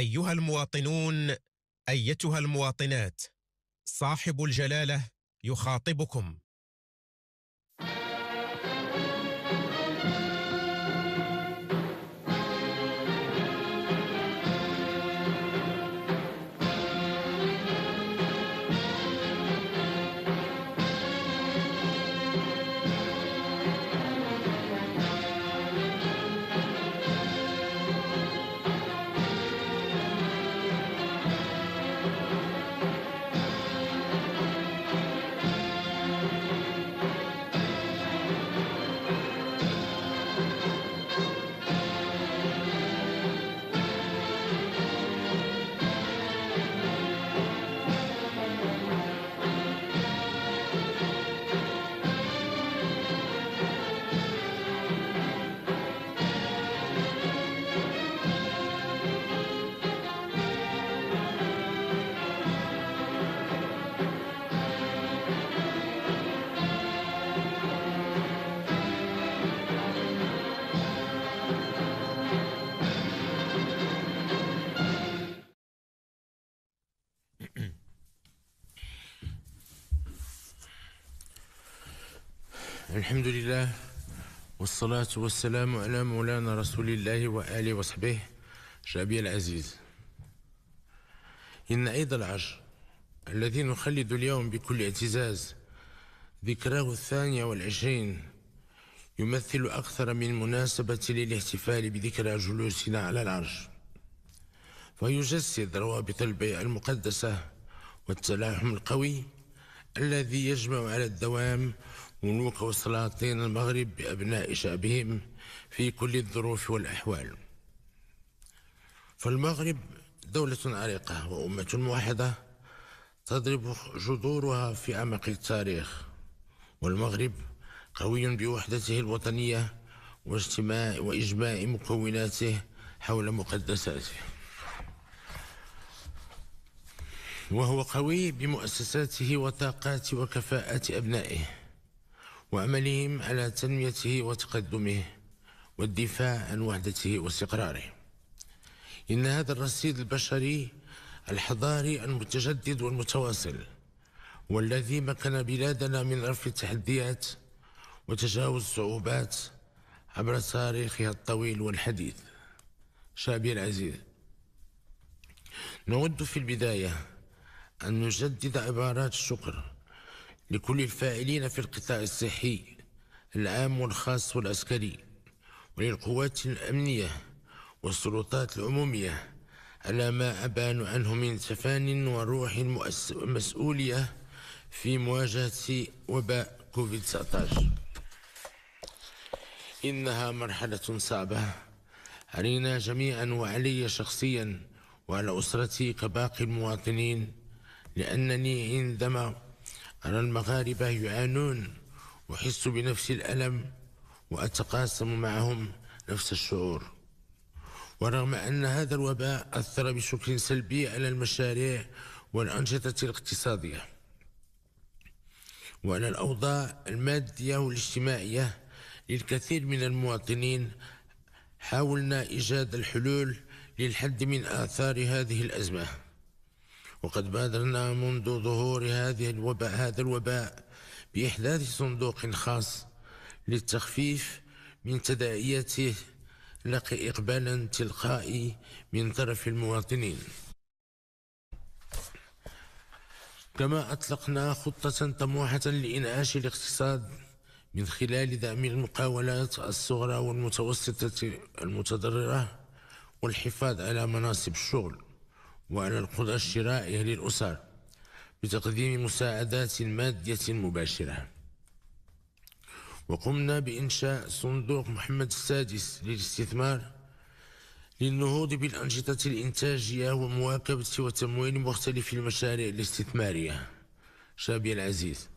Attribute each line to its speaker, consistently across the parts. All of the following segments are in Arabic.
Speaker 1: أيها المواطنون أيتها المواطنات صاحب الجلالة يخاطبكم الحمد لله والصلاة والسلام على مولانا رسول الله وآله وصحبه شعبي العزيز إن عيد العشر الذي نخلد اليوم بكل اعتزاز ذكراه الثانية والعشرين يمثل أكثر من مناسبة للاحتفال بذكرى جلوسنا على العرش فيجسد روابط البيئة المقدسة والتلاحم القوي الذي يجمع على الدوام ملوك وسلاطين المغرب بأبناء شعبهم في كل الظروف والأحوال فالمغرب دولة عريقة وأمة موحدة تضرب جذورها في أعماق التاريخ والمغرب قوي بوحدته الوطنية واجتماع وإجماع مكوناته حول مقدساته وهو قوي بمؤسساته وطاقات وكفاءات أبنائه وعملهم على تنميته وتقدمه والدفاع عن وحدته واستقراره إن هذا الرصيد البشري الحضاري المتجدد والمتواصل والذي مكن بلادنا من رفع التحديات وتجاوز الصعوبات عبر تاريخها الطويل والحديث شعبي العزيز نود في البداية أن نجدد عبارات الشكر لكل الفاعلين في القطاع الصحي العام والخاص والعسكري وللقوات الأمنية والسلطات العمومية على ما أبان عنه من تفان وروح المسؤولية في مواجهة وباء كوفيد-19 إنها مرحلة صعبة علينا جميعا وعلي شخصيا وعلى أسرتي كباقي المواطنين لأنني عندما أرى المغاربة يعانون أحس بنفس الألم وأتقاسم معهم نفس الشعور ورغم أن هذا الوباء أثر بشكل سلبي على المشاريع والأنشطة الاقتصادية وعلى الأوضاع المادية والاجتماعية للكثير من المواطنين حاولنا إيجاد الحلول للحد من آثار هذه الأزمة وقد بادرنا منذ ظهور هذه الوباء هذا الوباء بإحداث صندوق خاص للتخفيف من تداعياته لقي إقبالا تلقائي من طرف المواطنين كما أطلقنا خطة طموحة لإنعاش الاقتصاد من خلال دعم المقاولات الصغرى والمتوسطة المتضررة والحفاظ على مناصب الشغل وعلى القضاء الشرائية يعني للأسر بتقديم مساعدات مادية مباشرة وقمنا بإنشاء صندوق محمد السادس للاستثمار للنهوض بالأنشطة الإنتاجية ومواكبة وتمويل مختلف المشاريع الاستثمارية شابي العزيز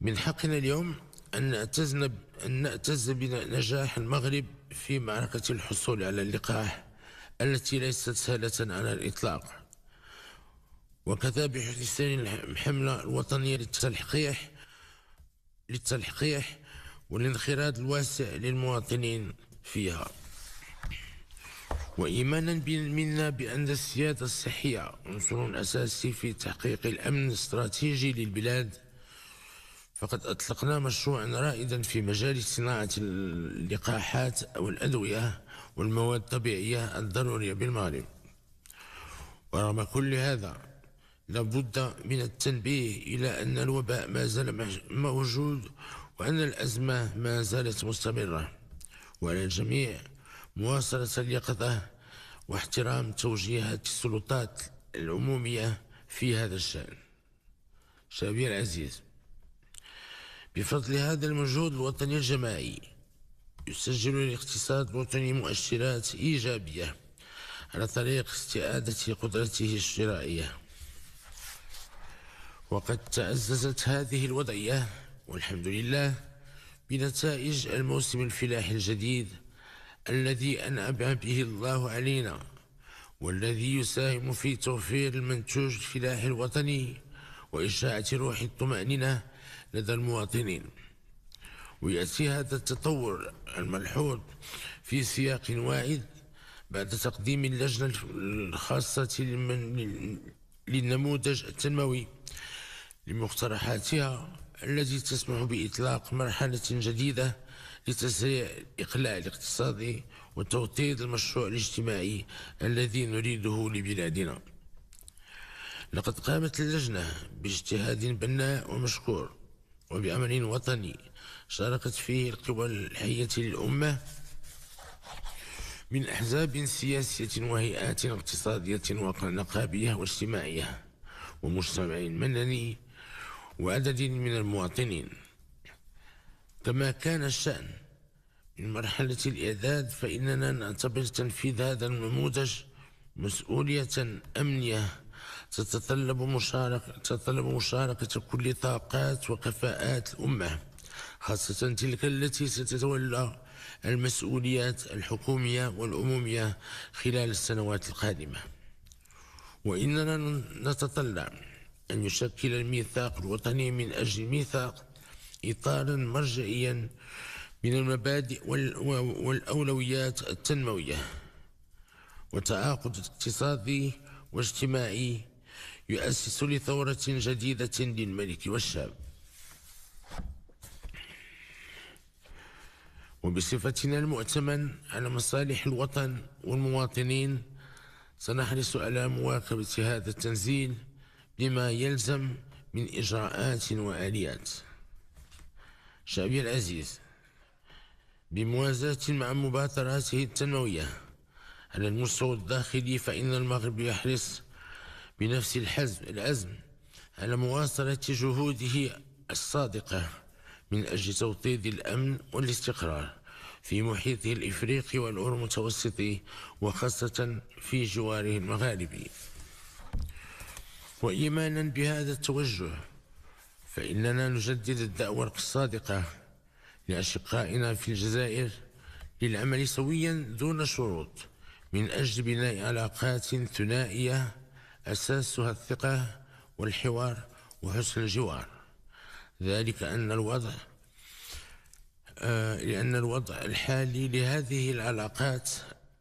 Speaker 1: من حقنا اليوم أن نعتز أن نعتز بنجاح المغرب في معركة الحصول على اللقاح التي ليست سهلة على الإطلاق وكذا بحسن الحملة الوطنية للتلحقيح للتلحقيح والانخراط الواسع للمواطنين فيها وإيمانا منا بأن السيادة الصحية عنصر أساسي في تحقيق الأمن الاستراتيجي للبلاد فقد أطلقنا مشروعا رائدا في مجال صناعة اللقاحات أو الأدوية والمواد الطبيعية الضرورية بالمغرب ورغم كل هذا لابد من التنبيه إلى أن الوباء ما زال موجود وأن الأزمة ما زالت مستمرة وعلى الجميع مواصلة اليقظة واحترام توجيهات السلطات العمومية في هذا الشأن شابير العزيز بفضل هذا المجهود الوطني الجماعي يسجل الاقتصاد الوطني مؤشرات إيجابية على طريق استعادة قدرته الشرائية وقد تأززت هذه الوضعية والحمد لله بنتائج الموسم الفلاحي الجديد الذي أنعم به الله علينا والذي يساهم في توفير المنتوج الفلاحي الوطني وإشاعة روح الطمأنينة لدى المواطنين ويأتي هذا التطور الملحوظ في سياق واعد بعد تقديم اللجنة الخاصة للنموذج التنموي لمقترحاتها التي تسمح بإطلاق مرحلة جديدة لتسريع الإقلاع الاقتصادي وتوطيد المشروع الاجتماعي الذي نريده لبلادنا لقد قامت اللجنة باجتهاد بناء ومشكور وبأمر وطني شاركت فيه القوى الحية للأمة من أحزاب سياسية وهيئات اقتصادية ونقابية واجتماعية ومجتمع مدني وعدد من المواطنين كما كان الشأن من مرحلة الإعداد فإننا نعتبر تنفيذ هذا النموذج مسؤولية أمنية تتطلب مشاركة تتطلب مشاركة كل طاقات وكفاءات الأمة خاصة تلك التي ستتولى المسؤوليات الحكومية والأمومية خلال السنوات القادمة وإننا نتطلع أن يشكل الميثاق الوطني من أجل الميثاق إطارا مرجعيا من المبادئ والأولويات التنموية وتعاقد اقتصادي واجتماعي يؤسس لثورة جديدة للملك والشعب وبصفتنا المؤتمن على مصالح الوطن والمواطنين سنحرص على مواكبة هذا التنزيل بما يلزم من إجراءات وآليات شعبي العزيز بموازاة مع مبادراته التنموية على المستوى الداخلي فإن المغرب يحرص بنفس الحزم الأزم على مواصلة جهوده الصادقة من أجل توطيد الأمن والاستقرار في محيطه الإفريقي والأور المتوسطي وخاصة في جواره المغاربي وإيمانا بهذا التوجه فإننا نجدد الدعوة الصادقة لأشقائنا في الجزائر للعمل سويا دون شروط من أجل بناء علاقات ثنائية أساسها الثقة والحوار وحسن الجوار ذلك أن الوضع آه لأن الوضع الحالي لهذه العلاقات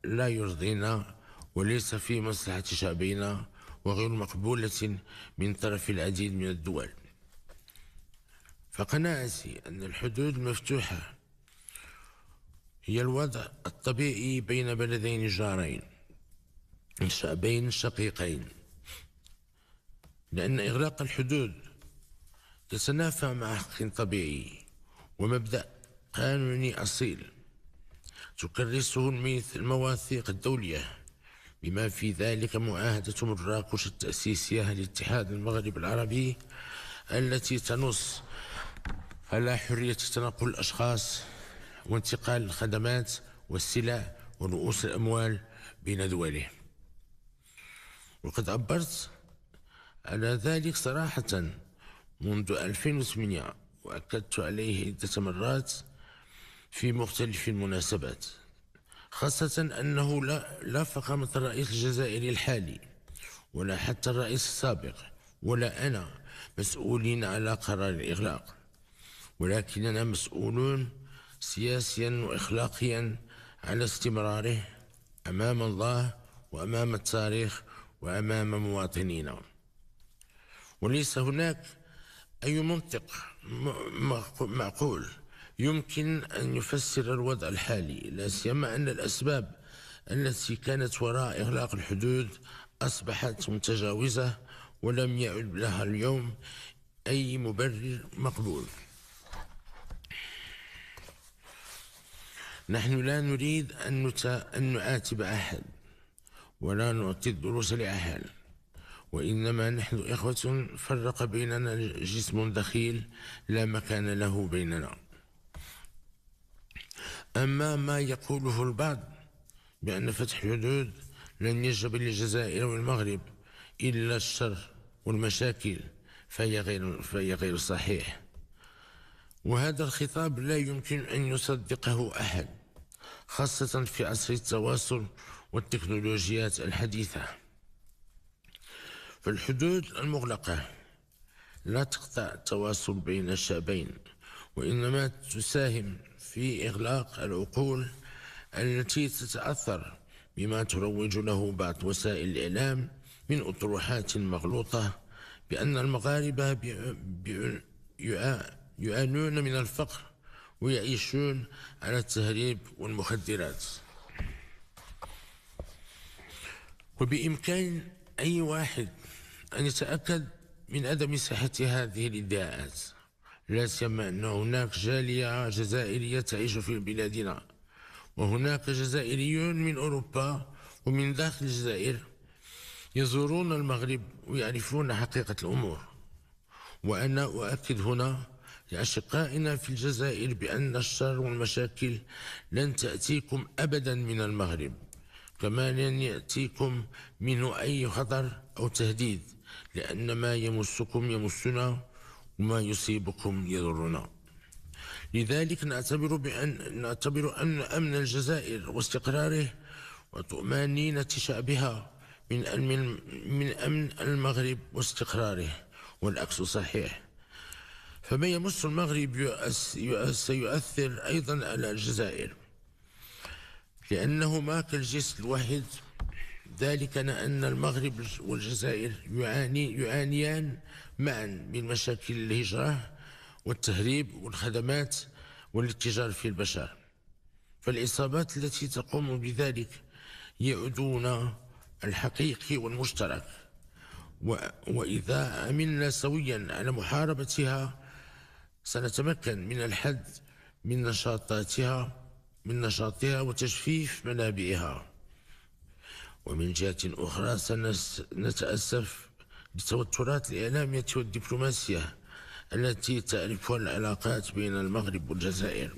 Speaker 1: لا يرضينا وليس في مصلحة شعبينا وغير مقبولة من طرف العديد من الدول فقناعتي أن الحدود المفتوحة هي الوضع الطبيعي بين بلدين جارين شعبين شقيقين لأن إغلاق الحدود تتنافى مع حق طبيعي ومبدأ قانوني أصيل تكرسه المواثيق الدولية بما في ذلك معاهدة مراكش التأسيسية للاتحاد المغرب العربي التي تنص على حرية تنقل الأشخاص وانتقال الخدمات والسلع ورؤوس الأموال بين دولهم وقد عبرت على ذلك صراحة منذ 2008 وأكدت عليه عدة مرات في مختلف المناسبات خاصة أنه لا, لا فخامة الرئيس الجزائري الحالي ولا حتى الرئيس السابق ولا أنا مسؤولين على قرار الإغلاق ولكننا مسؤولون سياسيا وإخلاقيا على استمراره أمام الله وأمام التاريخ وأمام مواطنينا وليس هناك أي منطق معقول يمكن أن يفسر الوضع الحالي لا سيما أن الأسباب التي كانت وراء إغلاق الحدود أصبحت متجاوزة ولم يعد لها اليوم أي مبرر مقبول نحن لا نريد أن, نعاتب أحد ولا نعطي الدروس لأحد وإنما نحن إخوة فرق بيننا جسم دخيل لا مكان له بيننا أما ما يقوله البعض بأن فتح حدود لن يجلب للجزائر والمغرب إلا الشر والمشاكل فهي غير, فهي غير صحيح وهذا الخطاب لا يمكن أن يصدقه أحد خاصة في عصر التواصل والتكنولوجيات الحديثة في الحدود المغلقة لا تقطع التواصل بين الشعبين وإنما تساهم في إغلاق العقول التي تتأثر بما تروج له بعض وسائل الإعلام من أطروحات مغلوطة بأن المغاربة يعانون من الفقر ويعيشون على التهريب والمخدرات وبإمكان أي واحد أن نتأكد من عدم صحة هذه الادعاءات لا سيما أن هناك جالية جزائرية تعيش في بلادنا وهناك جزائريون من أوروبا ومن داخل الجزائر يزورون المغرب ويعرفون حقيقة الأمور وأنا أؤكد هنا لأشقائنا في الجزائر بأن الشر والمشاكل لن تأتيكم أبدا من المغرب كما لن يأتيكم منه أي خطر أو تهديد لأن ما يمسكم يمسنا وما يصيبكم يضرنا لذلك نعتبر بأن نعتبر أن أمن الجزائر واستقراره وطمأنينة شعبها من أمن من أمن المغرب واستقراره والعكس صحيح فما يمس المغرب يؤس يؤس سيؤثر أيضا على الجزائر لأنهما كالجسد الواحد ذلك لأن المغرب والجزائر يعاني يعانيان معا من مشاكل الهجرة والتهريب والخدمات والاتجار في البشر فالإصابات التي تقوم بذلك يعدون الحقيقي والمشترك وإذا عملنا سويا على محاربتها سنتمكن من الحد من نشاطاتها من نشاطها وتجفيف منابعها ومن جهة أخرى سنتأسف للتوترات الإعلامية والدبلوماسية التي تعرفها العلاقات بين المغرب والجزائر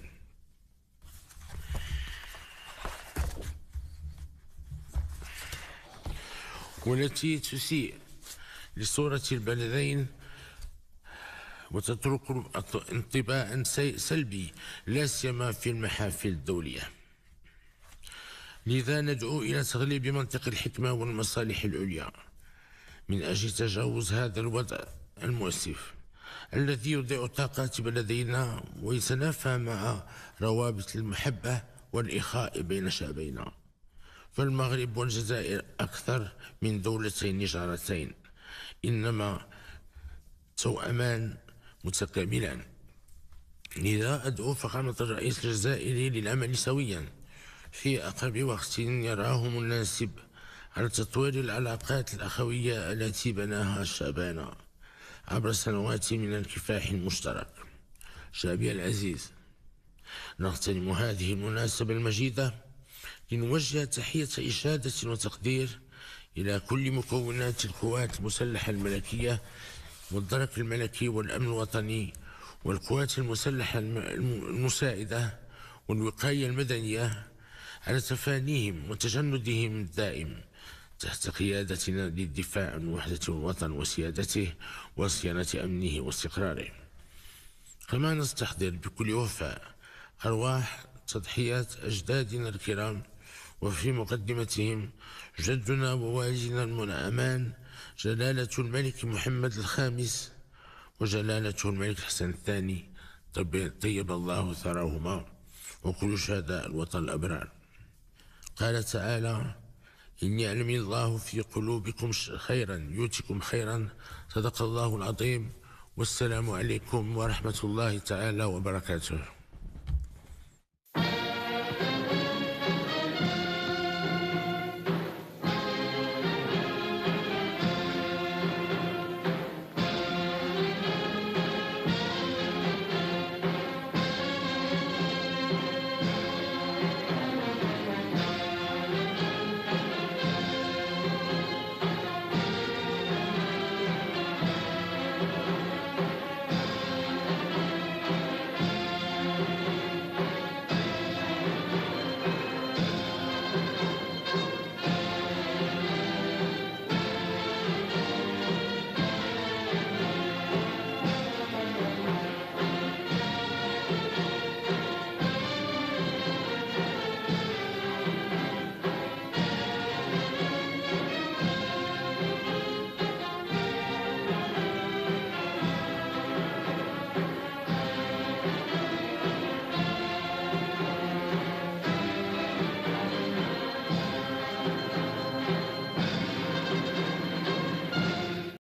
Speaker 1: والتي تسيء لصورة البلدين وتترك انطباعا سلبي لا سيما في المحافل الدوليه لذا ندعو إلى تغليب منطق الحكمة والمصالح العليا من أجل تجاوز هذا الوضع المؤسف الذي يضيع الطاقات بلدينا ويتنافى مع روابط المحبة والإخاء بين شعبينا فالمغرب والجزائر أكثر من دولتين جارتين إنما توأمان متكاملان لذا أدعو فخامة الرئيس الجزائري للعمل سويا في أقرب وقت يراهم مناسب على تطوير العلاقات الأخوية التي بناها شعبنا عبر سنوات من الكفاح المشترك شعبي العزيز نغتنم هذه المناسبة المجيدة لنوجه تحية إشادة وتقدير إلى كل مكونات القوات المسلحة الملكية والدرك الملكي والأمن الوطني والقوات المسلحة المساعدة والوقاية المدنية على تفانيهم وتجندهم الدائم تحت قيادتنا للدفاع عن وحدة الوطن وسيادته وصيانة أمنه واستقراره كما نستحضر بكل وفاء أرواح تضحيات أجدادنا الكرام وفي مقدمتهم جدنا ووالدنا المنأمان جلالة الملك محمد الخامس وجلالة الملك حسن الثاني طيب الله ثراهما وكل شهداء الوطن الأبرار قال تعالى إن يعلم الله في قلوبكم خيرا يؤتكم خيرا صدق الله العظيم والسلام عليكم ورحمة الله تعالى وبركاته